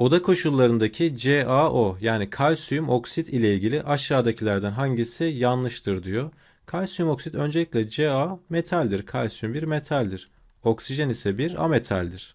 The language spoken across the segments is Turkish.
Oda koşullarındaki CaO yani kalsiyum oksit ile ilgili aşağıdakilerden hangisi yanlıştır diyor. Kalsiyum oksit öncelikle Ca metaldir. Kalsiyum bir metaldir. Oksijen ise bir ametaldir.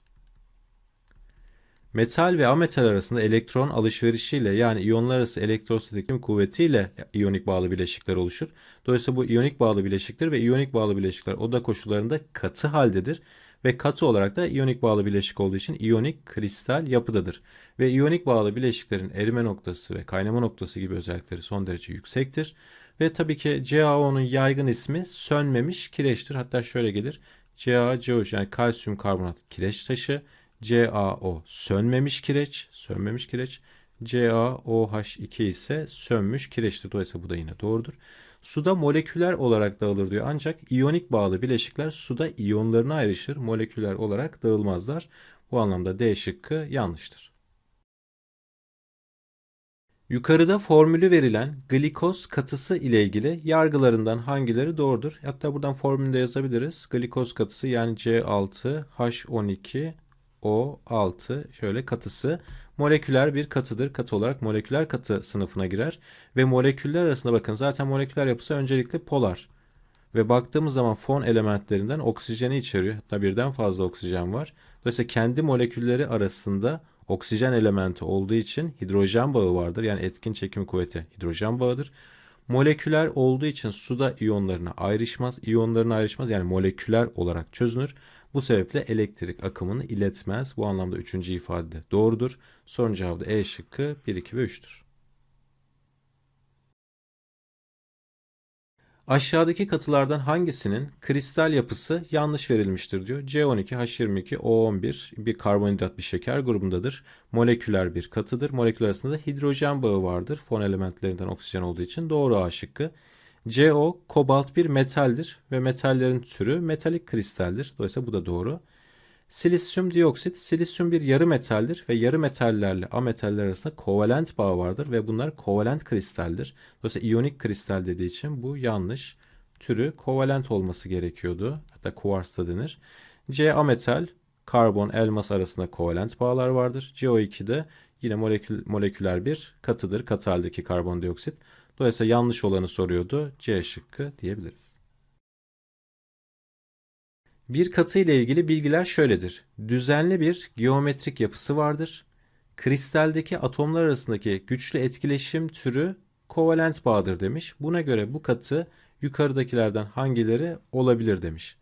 Metal ve ametal arasında elektron alışverişiyle yani iyonlar arası elektrostatik kuvvetiyle iyonik bağlı bileşikler oluşur. Dolayısıyla bu iyonik bağlı bileşiktir ve iyonik bağlı bileşikler oda koşullarında katı haldedir ve katı olarak da iyonik bağlı bileşik olduğu için iyonik kristal yapıdadır. Ve iyonik bağlı bileşiklerin erime noktası ve kaynama noktası gibi özellikleri son derece yüksektir. Ve tabii ki CaO'nun yaygın ismi sönmemiş kireçtir. Hatta şöyle gelir. caco 3 yani kalsiyum karbonat kireç taşı. CaO sönmemiş kireç, sönmemiş kireç. CaOH2 ise sönmüş kireçtir. Dolayısıyla bu da yine doğrudur. Suda moleküler olarak dağılır diyor. Ancak iyonik bağlı bileşikler suda iyonlarına ayrışır. Moleküler olarak dağılmazlar. Bu anlamda D şıkkı yanlıştır. Yukarıda formülü verilen glikoz katısı ile ilgili yargılarından hangileri doğrudur? Hatta buradan formülde yazabiliriz. Glikoz katısı yani C6H12 o6 şöyle katısı moleküler bir katıdır. Katı olarak moleküler katı sınıfına girer ve moleküller arasında bakın zaten moleküler yapısı öncelikle polar. Ve baktığımız zaman fon elementlerinden oksijeni içeriyor. Hatta birden fazla oksijen var. Dolayısıyla kendi molekülleri arasında oksijen elementi olduğu için hidrojen bağı vardır. Yani etkin çekim kuvveti hidrojen bağıdır. Moleküler olduğu için suda iyonlarına ayrışmaz. İyonlarına ayrışmaz yani moleküler olarak çözünür. Bu sebeple elektrik akımını iletmez. Bu anlamda üçüncü ifade de doğrudur. Sorun cevabı da E şıkkı 1, 2 ve 3'tür. Aşağıdaki katılardan hangisinin kristal yapısı yanlış verilmiştir diyor. C12, H22, O11 bir karbonhidrat bir şeker grubundadır. Moleküler bir katıdır. Moleküler arasında da hidrojen bağı vardır. Fon elementlerinden oksijen olduğu için doğru A şıkkı. CO kobalt bir metaldir ve metallerin türü metalik kristaldir. Dolayısıyla bu da doğru. Silisyum dioksit, silisyum bir yarı metaldir ve yarı metallerle ametaller arasında kovalent bağ vardır ve bunlar kovalent kristaldir. Dolayısıyla iyonik kristal dediği için bu yanlış. Türü kovalent olması gerekiyordu. Hatta kuvars da denir. C ametal, karbon, elmas arasında kovalent bağlar vardır. CO2 de yine molekül, moleküler bir katıdır. Katı haldeki karbondioksit. Dolayısıyla yanlış olanı soruyordu. C şıkkı diyebiliriz. Bir katı ile ilgili bilgiler şöyledir. Düzenli bir geometrik yapısı vardır. Kristaldeki atomlar arasındaki güçlü etkileşim türü kovalent bağdır demiş. Buna göre bu katı yukarıdakilerden hangileri olabilir demiş.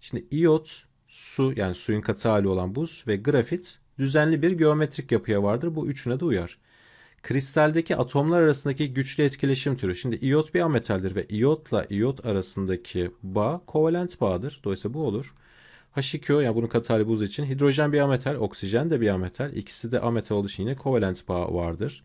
Şimdi iot, su yani suyun katı hali olan buz ve grafit düzenli bir geometrik yapıya vardır. Bu üçüne de uyar kristaldeki atomlar arasındaki güçlü etkileşim türü. Şimdi iot bir ametaldir ve iotla iot arasındaki bağ kovalent bağdır. Dolayısıyla bu olur. H2O yani bunun katali buz için hidrojen bir ametal, oksijen de bir ametal. İkisi de ametal olduğu için yine kovalent bağ vardır.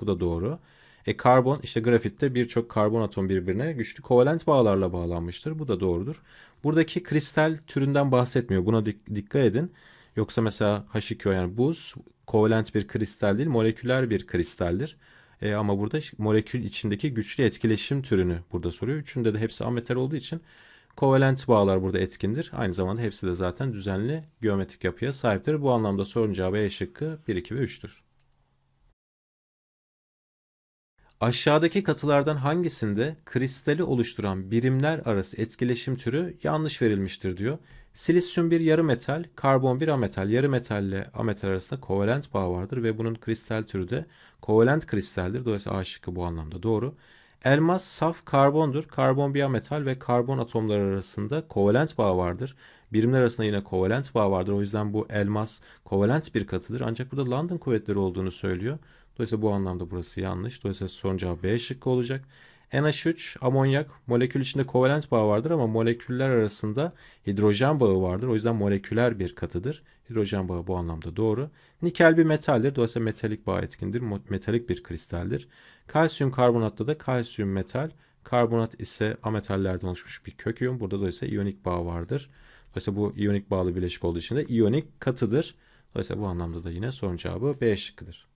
Bu da doğru. E karbon işte grafitte birçok karbon atom birbirine güçlü kovalent bağlarla bağlanmıştır. Bu da doğrudur. Buradaki kristal türünden bahsetmiyor. Buna dikkat edin. Yoksa mesela H2O yani buz kovalent bir kristal değil moleküler bir kristaldir. E, ama burada molekül içindeki güçlü etkileşim türünü burada soruyor. Üçünde de hepsi ametal olduğu için kovalent bağlar burada etkindir. Aynı zamanda hepsi de zaten düzenli geometrik yapıya sahiptir. Bu anlamda sorun cevabı E şıkkı 1, 2 ve 3'tür. Aşağıdaki katılardan hangisinde kristali oluşturan birimler arası etkileşim türü yanlış verilmiştir diyor. Silisyum bir yarı metal, karbon bir ametal. Yarı metalle ametal arasında kovalent bağ vardır ve bunun kristal türü de kovalent kristaldir. Dolayısıyla A şıkkı bu anlamda doğru. Elmas saf karbondur. Karbon bir ametal ve karbon atomları arasında kovalent bağ vardır. Birimler arasında yine kovalent bağ vardır. O yüzden bu elmas kovalent bir katıdır. Ancak burada London kuvvetleri olduğunu söylüyor. Dolayısıyla bu anlamda burası yanlış. Dolayısıyla son cevap B şıkkı olacak. NH3 amonyak molekül içinde kovalent bağ vardır ama moleküller arasında hidrojen bağı vardır. O yüzden moleküler bir katıdır. Hidrojen bağı bu anlamda doğru. Nikel bir metaldir. Dolayısıyla metalik bağ etkindir. Metalik bir kristaldir. Kalsiyum karbonatta da kalsiyum metal. Karbonat ise ametallerden oluşmuş bir kök iyon. Burada dolayısıyla iyonik bağ vardır. Dolayısıyla bu iyonik bağlı bileşik olduğu için de iyonik katıdır. Dolayısıyla bu anlamda da yine sorun cevabı B şıkkıdır.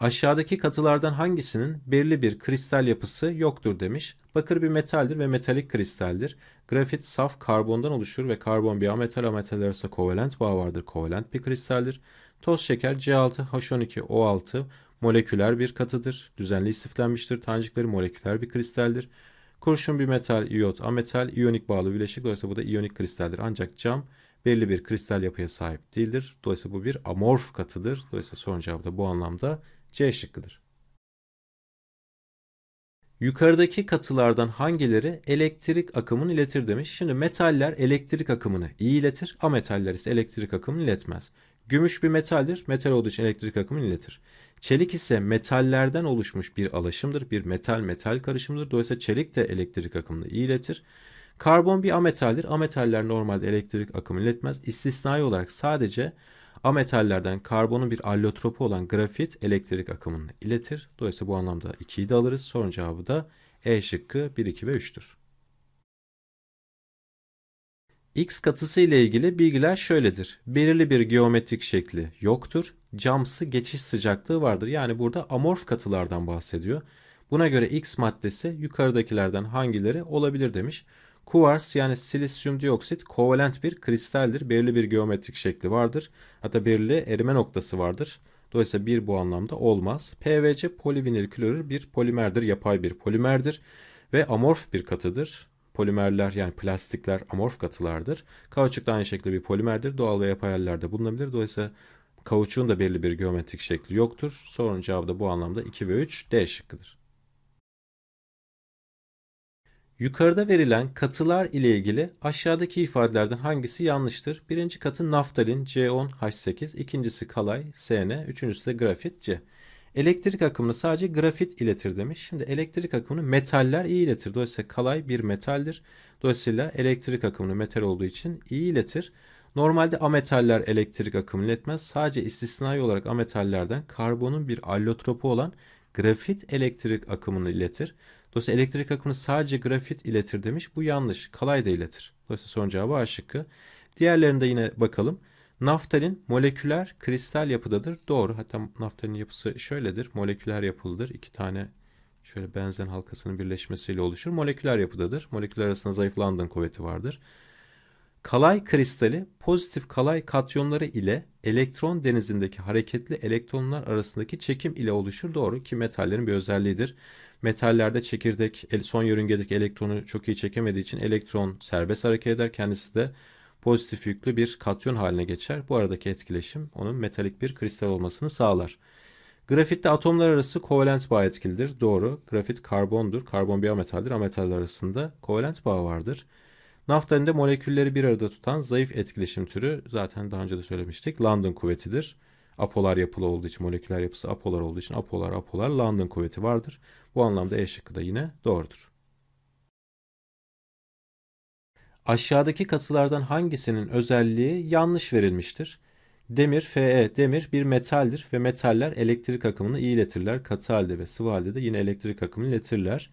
Aşağıdaki katılardan hangisinin belirli bir kristal yapısı yoktur demiş. Bakır bir metaldir ve metalik kristaldir. Grafit saf karbondan oluşur ve karbon bir ametal ametal arasında kovalent bağ vardır. Kovalent bir kristaldir. Toz şeker C6H12O6 moleküler bir katıdır. Düzenli istiflenmiştir. Tanecikleri moleküler bir kristaldir. Kurşun bir metal, iyot, ametal, iyonik bağlı bileşik. Dolayısıyla bu da iyonik kristaldir. Ancak cam belli bir kristal yapıya sahip değildir. Dolayısıyla bu bir amorf katıdır. Dolayısıyla son cevabı da bu anlamda C şıkkıdır. Yukarıdaki katılardan hangileri elektrik akımını iletir demiş. Şimdi metaller elektrik akımını iyi iletir, ametaller ise elektrik akımını iletmez. Gümüş bir metaldir, metal olduğu için elektrik akımını iletir. Çelik ise metallerden oluşmuş bir alaşımdır, bir metal metal karışımıdır. Dolayısıyla çelik de elektrik akımını iyi iletir. Karbon bir ametaldir, ametaller normalde elektrik akımını iletmez. İstisnai olarak sadece Ametallerden karbonun bir allotropu olan grafit elektrik akımını iletir. Dolayısıyla bu anlamda 2'yi de alırız. Sorun cevabı da E şıkkı 1, 2 ve 3'tür. X katısı ile ilgili bilgiler şöyledir. Belirli bir geometrik şekli yoktur. Camsı geçiş sıcaklığı vardır. Yani burada amorf katılardan bahsediyor. Buna göre X maddesi yukarıdakilerden hangileri olabilir demiş. Kuvars yani silisyum dioksit kovalent bir kristaldir. Belirli bir geometrik şekli vardır. Hatta belirli erime noktası vardır. Dolayısıyla bir bu anlamda olmaz. PVC polivinil klorür bir polimerdir. Yapay bir polimerdir. Ve amorf bir katıdır. Polimerler yani plastikler amorf katılardır. Kauçuk da aynı şekilde bir polimerdir. Doğal ve yapay hallerde bulunabilir. Dolayısıyla kauçuğun da belirli bir geometrik şekli yoktur. Sorunun cevabı da bu anlamda 2 ve 3 D şıkkıdır. Yukarıda verilen katılar ile ilgili aşağıdaki ifadelerden hangisi yanlıştır? Birinci katı naftalin C10H8, ikincisi kalay SN, üçüncüsü de grafit C. Elektrik akımını sadece grafit iletir demiş. Şimdi elektrik akımını metaller iyi iletir. Dolayısıyla kalay bir metaldir. Dolayısıyla elektrik akımını metal olduğu için iyi iletir. Normalde ametaller elektrik akımını iletmez. Sadece istisnai olarak ametallerden karbonun bir allotropu olan grafit elektrik akımını iletir. Dolayısıyla elektrik akımını sadece grafit iletir demiş. Bu yanlış. Kalay da iletir. Dolayısıyla son cevabı A şıkkı. Diğerlerine yine bakalım. Naftalin moleküler kristal yapıdadır. Doğru. Hatta naftalin yapısı şöyledir. Moleküler yapılıdır. İki tane şöyle benzen halkasının birleşmesiyle oluşur. Moleküler yapıdadır. Moleküller arasında zayıflandığın kuvveti vardır. Kalay kristali pozitif kalay katyonları ile elektron denizindeki hareketli elektronlar arasındaki çekim ile oluşur. Doğru ki metallerin bir özelliğidir. Metallerde çekirdek son yörüngedeki elektronu çok iyi çekemediği için elektron serbest hareket eder. Kendisi de pozitif yüklü bir katyon haline geçer. Bu aradaki etkileşim onun metalik bir kristal olmasını sağlar. Grafitte atomlar arası kovalent bağ etkilidir. Doğru. Grafit karbondur. Karbon bir metaldir ama Ametaller arasında kovalent bağ vardır. Naftalinde molekülleri bir arada tutan zayıf etkileşim türü zaten daha önce de söylemiştik. London kuvvetidir. Apolar yapılı olduğu için, moleküler yapısı apolar olduğu için apolar apolar London kuvveti vardır. Bu anlamda E şıkkı da yine doğrudur. Aşağıdaki katılardan hangisinin özelliği yanlış verilmiştir? Demir, Fe, demir bir metaldir ve metaller elektrik akımını iletirler. Katı halde ve sıvı halde de yine elektrik akımını iletirler.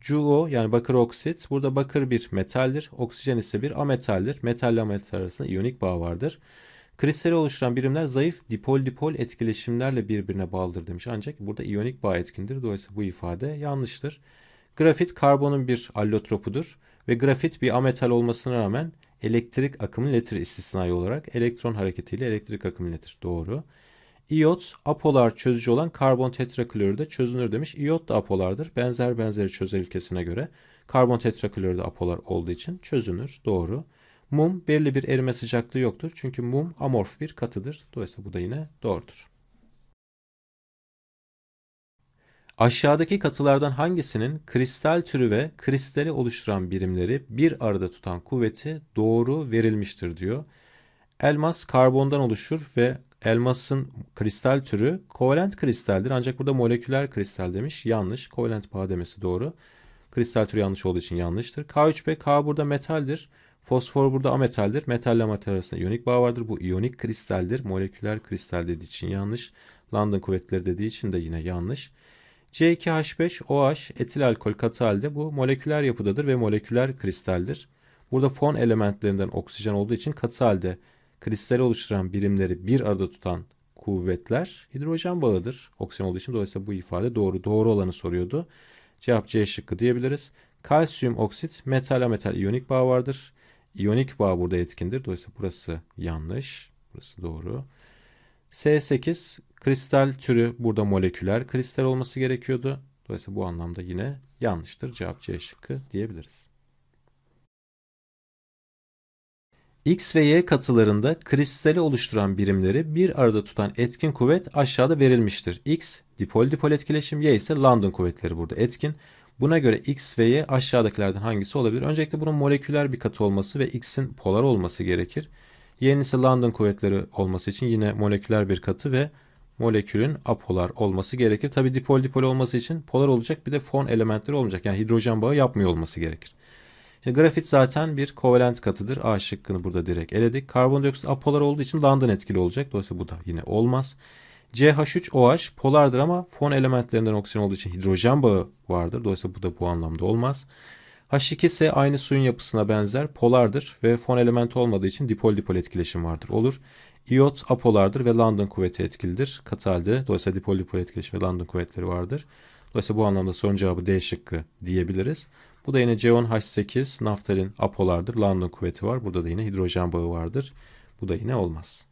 CuO yani bakır oksit. Burada bakır bir metaldir. Oksijen ise bir ametaldir. Metalle ametal arasında iyonik bağ vardır. Kristali oluşturan birimler zayıf dipol-dipol etkileşimlerle birbirine bağlıdır demiş. Ancak burada iyonik bağ etkindir. Dolayısıyla bu ifade yanlıştır. Grafit karbonun bir allotropudur ve grafit bir ametal olmasına rağmen elektrik akımı iletir istisnai olarak elektron hareketiyle elektrik akımı iletir. Doğru. İyot apolar çözücü olan karbon tetraklorür de çözünür demiş. İyot da apolardır. Benzer benzeri çözel ilkesine göre karbon tetraklorür de apolar olduğu için çözünür. Doğru. Mum belirli bir erime sıcaklığı yoktur. Çünkü mum amorf bir katıdır. Dolayısıyla bu da yine doğrudur. Aşağıdaki katılardan hangisinin kristal türü ve kristali oluşturan birimleri bir arada tutan kuvveti doğru verilmiştir diyor. Elmas karbondan oluşur ve Elmasın kristal türü kovalent kristaldir. Ancak burada moleküler kristal demiş. Yanlış. Kovalent bağ demesi doğru. Kristal türü yanlış olduğu için yanlıştır. K3P, K burada metaldir. Fosfor burada ametaldir. Metalle metal arasında iyonik bağ vardır. Bu iyonik kristaldir. Moleküler kristal dediği için yanlış. London kuvvetleri dediği için de yine yanlış. C2H5OH etil alkol katı halde bu moleküler yapıdadır ve moleküler kristaldir. Burada fon elementlerinden oksijen olduğu için katı halde kristal oluşturan birimleri bir arada tutan kuvvetler hidrojen bağıdır. Oksijen olduğu için dolayısıyla bu ifade doğru. Doğru olanı soruyordu. Cevap C şıkkı diyebiliriz. Kalsiyum oksit metal metal iyonik bağ vardır. İyonik bağ burada etkindir. Dolayısıyla burası yanlış. Burası doğru. S8 kristal türü burada moleküler kristal olması gerekiyordu. Dolayısıyla bu anlamda yine yanlıştır. Cevap C şıkkı diyebiliriz. X ve Y katılarında kristali oluşturan birimleri bir arada tutan etkin kuvvet aşağıda verilmiştir. X dipol dipol etkileşim, Y ise London kuvvetleri burada etkin. Buna göre X ve Y aşağıdakilerden hangisi olabilir? Öncelikle bunun moleküler bir katı olması ve X'in polar olması gerekir. Y'nin ise London kuvvetleri olması için yine moleküler bir katı ve molekülün apolar olması gerekir. Tabi dipol dipol olması için polar olacak bir de fon elementleri olmayacak. Yani hidrojen bağı yapmıyor olması gerekir. İşte grafit zaten bir kovalent katıdır. A şıkkını burada direkt eledik. Karbondioksit apolar olduğu için London etkili olacak. Dolayısıyla bu da yine olmaz. CH3OH polardır ama fon elementlerinden oksijen olduğu için hidrojen bağı vardır. Dolayısıyla bu da bu anlamda olmaz. H2S aynı suyun yapısına benzer polardır ve fon element olmadığı için dipol dipol etkileşim vardır. Olur. İyot apolardır ve London kuvveti etkilidir. Katı halde dolayısıyla dipol dipol etkileşim ve London kuvvetleri vardır. Dolayısıyla bu anlamda son cevabı D şıkkı diyebiliriz. Bu da yine C10H8 naftalin apolardır. London kuvveti var. Burada da yine hidrojen bağı vardır. Bu da yine olmaz.